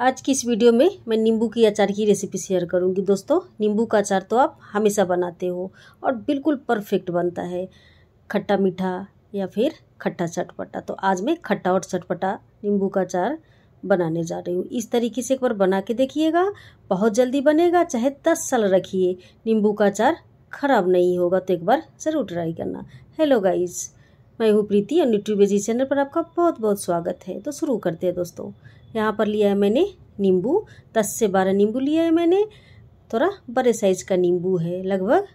आज की इस वीडियो में मैं नींबू की अचार की रेसिपी शेयर करूंगी दोस्तों नींबू का अचार तो आप हमेशा बनाते हो और बिल्कुल परफेक्ट बनता है खट्टा मीठा या फिर खट्टा चटपटा तो आज मैं खट्टा और चटपटा नींबू का अचार बनाने जा रही हूँ इस तरीके से एक बार बना के देखिएगा बहुत जल्दी बनेगा चाहे दस साल रखिए नींबू का अचार ख़राब नहीं होगा तो एक बार ज़रूर ट्राई करना हेलो गाइज़ मैं हूँ प्रीति और न्यूट्यूब चैनल पर आपका बहुत बहुत स्वागत है तो शुरू करते हैं दोस्तों यहाँ पर लिया है मैंने नींबू दस से बारह नींबू लिया है मैंने थोड़ा बड़े साइज़ का नींबू है लगभग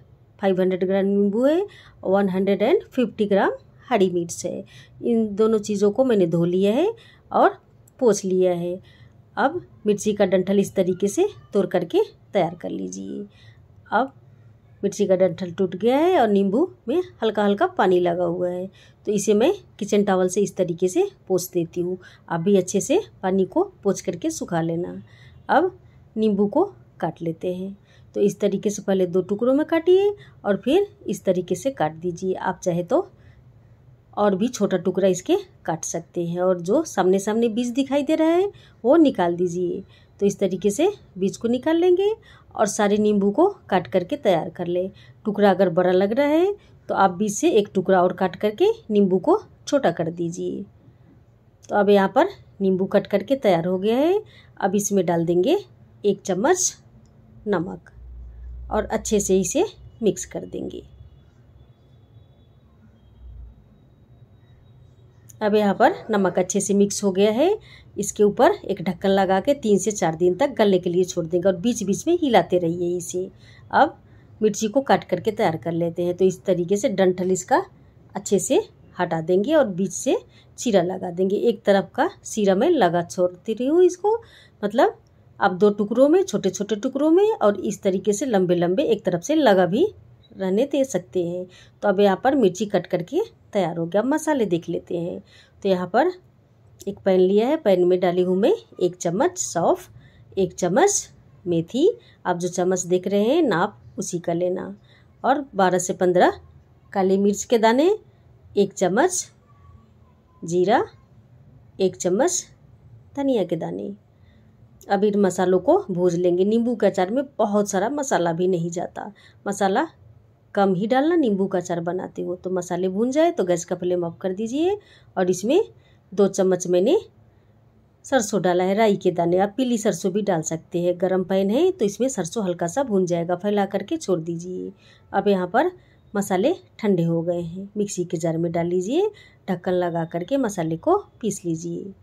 फाइव हंड्रेड ग्राम नींबू है one hundred and fifty gram हरी मिर्च है इन दोनों चीज़ों को मैंने धो लिया है और पोछ लिया है अब मिर्ची का डंठल इस तरीके से तोड़ करके तैयार कर लीजिए अब मिर्ची का डंठल टूट गया है और नींबू में हल्का हल्का पानी लगा हुआ है तो इसे मैं किचन टावल से इस तरीके से पोछ देती हूँ आप भी अच्छे से पानी को पोछ करके सुखा लेना अब नींबू को काट लेते हैं तो इस तरीके से पहले दो टुकड़ों में काटिए और फिर इस तरीके से काट दीजिए आप चाहे तो और भी छोटा टुकड़ा इसके काट सकते हैं और जो सामने सामने बीज दिखाई दे रहा है वो निकाल दीजिए तो इस तरीके से बीज को निकाल लेंगे और सारे नींबू को काट करके तैयार कर लें टुकड़ा अगर बड़ा लग रहा है तो आप बीज से एक टुकड़ा और काट करके नींबू को छोटा कर दीजिए तो अब यहाँ पर नींबू कट करके तैयार हो गया है अब इसमें डाल देंगे एक चम्मच नमक और अच्छे से इसे मिक्स कर देंगे अब यहाँ पर नमक अच्छे से मिक्स हो गया है इसके ऊपर एक ढक्कन लगा के तीन से चार दिन तक गलने के लिए छोड़ देंगे और बीच बीच में हिलाते रहिए इसे अब मिर्ची को काट करके तैयार कर लेते हैं तो इस तरीके से डंठल इसका अच्छे से हटा देंगे और बीच से चीरा लगा देंगे एक तरफ का सीरा में लगा छोड़ती रही हूँ इसको मतलब आप दो टुकड़ों में छोटे छोटे टुकड़ों में और इस तरीके से लंबे लंबे एक तरफ से लगा भी रहने दे सकते हैं तो अब यहाँ पर मिर्ची कट करके तैयार हो गया अब मसाले देख लेते हैं तो यहाँ पर एक पैन लिया है पैन में डाली हूँ मैं एक चम्मच सौफ एक चम्मच मेथी आप जो चम्मच देख रहे हैं नाप उसी का लेना और बारह से पंद्रह काली मिर्च के दाने एक चम्मच जीरा एक चम्मच धनिया के दाने अब इन मसालों को भूज लेंगे नींबू के अचार में बहुत सारा मसाला भी नहीं जाता मसाला कम ही डालना नींबू का अचार बनाते हो तो मसाले भून जाए तो गैस का फ्लेम ऑफ कर दीजिए और इसमें दो चम्मच मैंने सरसों डाला है राई के दाने आप पीली सरसों भी डाल सकते हैं गर्म पैन है तो इसमें सरसों हल्का सा भून जाएगा फैला करके छोड़ दीजिए अब यहाँ पर मसाले ठंडे हो गए हैं मिक्सी के जार में डाल लीजिए ढक्कन लगा करके मसाले को पीस लीजिए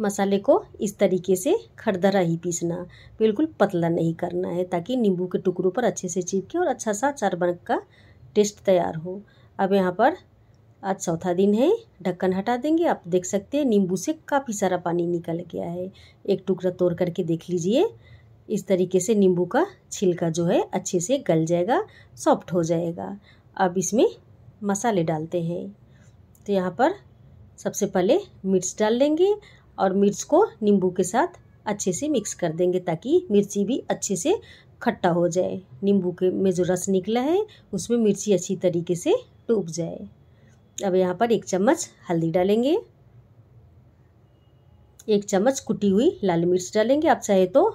मसाले को इस तरीके से खरदरा ही पीसना बिल्कुल पतला नहीं करना है ताकि नींबू के टुकड़ों पर अच्छे से चिपके और अच्छा सा अचार बन का टेस्ट तैयार हो अब यहाँ पर आज चौथा दिन है ढक्कन हटा देंगे आप देख सकते हैं नींबू से काफ़ी सारा पानी निकल गया है एक टुकड़ा तोड़ करके देख लीजिए इस तरीके से नींबू का छिलका जो है अच्छे से गल जाएगा सॉफ्ट हो जाएगा अब इसमें मसाले डालते हैं तो यहाँ पर सबसे पहले मिर्च डाल लेंगे और मिर्च को नींबू के साथ अच्छे से मिक्स कर देंगे ताकि मिर्ची भी अच्छे से खट्टा हो जाए नींबू के में जो रस निकला है उसमें मिर्ची अच्छी तरीके से डूब जाए अब यहाँ पर एक चम्मच हल्दी डालेंगे एक चम्मच कुटी हुई लाल मिर्च डालेंगे आप चाहे तो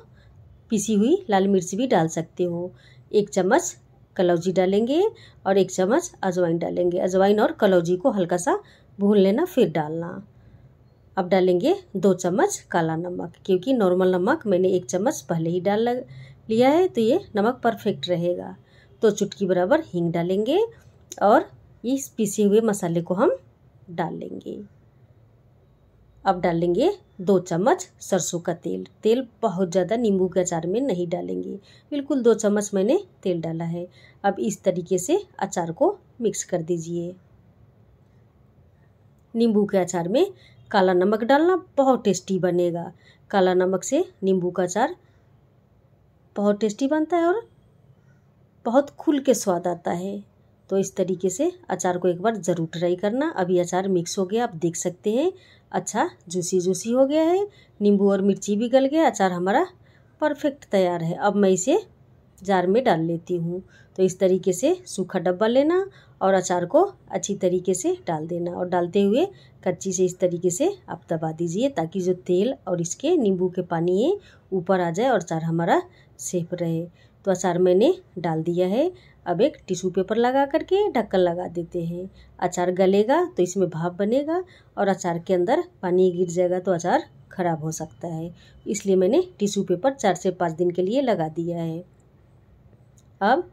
पिसी हुई लाल मिर्च भी डाल सकते हो एक चम्मच कलौजी डालेंगे और एक चम्मच अजवाइन डालेंगे अजवाइन और कलौजी को हल्का सा भून लेना फिर डालना अब डालेंगे दो चम्मच काला नमक क्योंकि नॉर्मल नमक मैंने एक चम्मच पहले ही डाल लिया है तो ये नमक परफेक्ट रहेगा तो चुटकी बराबर हींग डालेंगे और इस पीसे हुए मसाले को हम डाल लेंगे अब डालेंगे दो चम्मच सरसों का तेल तेल बहुत ज़्यादा नींबू के अचार में नहीं डालेंगे बिल्कुल दो चम्मच मैंने तेल डाला है अब इस तरीके से अचार को मिक्स कर दीजिए नींबू के अचार में काला नमक डालना बहुत टेस्टी बनेगा काला नमक से नींबू का अचार बहुत टेस्टी बनता है और बहुत खुल के स्वाद आता है तो इस तरीके से अचार को एक बार ज़रूर ट्राई करना अभी अचार मिक्स हो गया आप देख सकते हैं अच्छा जूसी जूसी हो गया है नींबू और मिर्ची भी गल गया अचार हमारा परफेक्ट तैयार है अब मैं इसे जार में डाल लेती हूँ तो इस तरीके से सूखा डब्बा लेना और अचार को अच्छी तरीके से डाल देना और डालते हुए कच्ची से इस तरीके से आप दबा दीजिए ताकि जो तेल और इसके नींबू के पानी है ऊपर आ जाए और अचार हमारा सेफ रहे तो अचार मैंने डाल दिया है अब एक टिश्यू पेपर लगा करके ढक्कन लगा देते हैं अचार गलेगा तो इसमें भाप बनेगा और अचार के अंदर पानी गिर जाएगा तो अचार ख़राब हो सकता है इसलिए मैंने टिश्यू पेपर चार से पाँच दिन के लिए लगा दिया है अब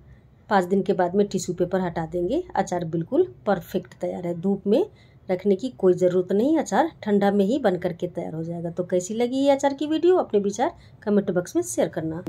पाँच दिन के बाद में टिश्यू पेपर हटा देंगे अचार बिल्कुल परफेक्ट तैयार है धूप में रखने की कोई ज़रूरत नहीं अचार ठंडा में ही बन करके तैयार हो जाएगा तो कैसी लगी ये अचार की वीडियो अपने विचार कमेंट बॉक्स में शेयर करना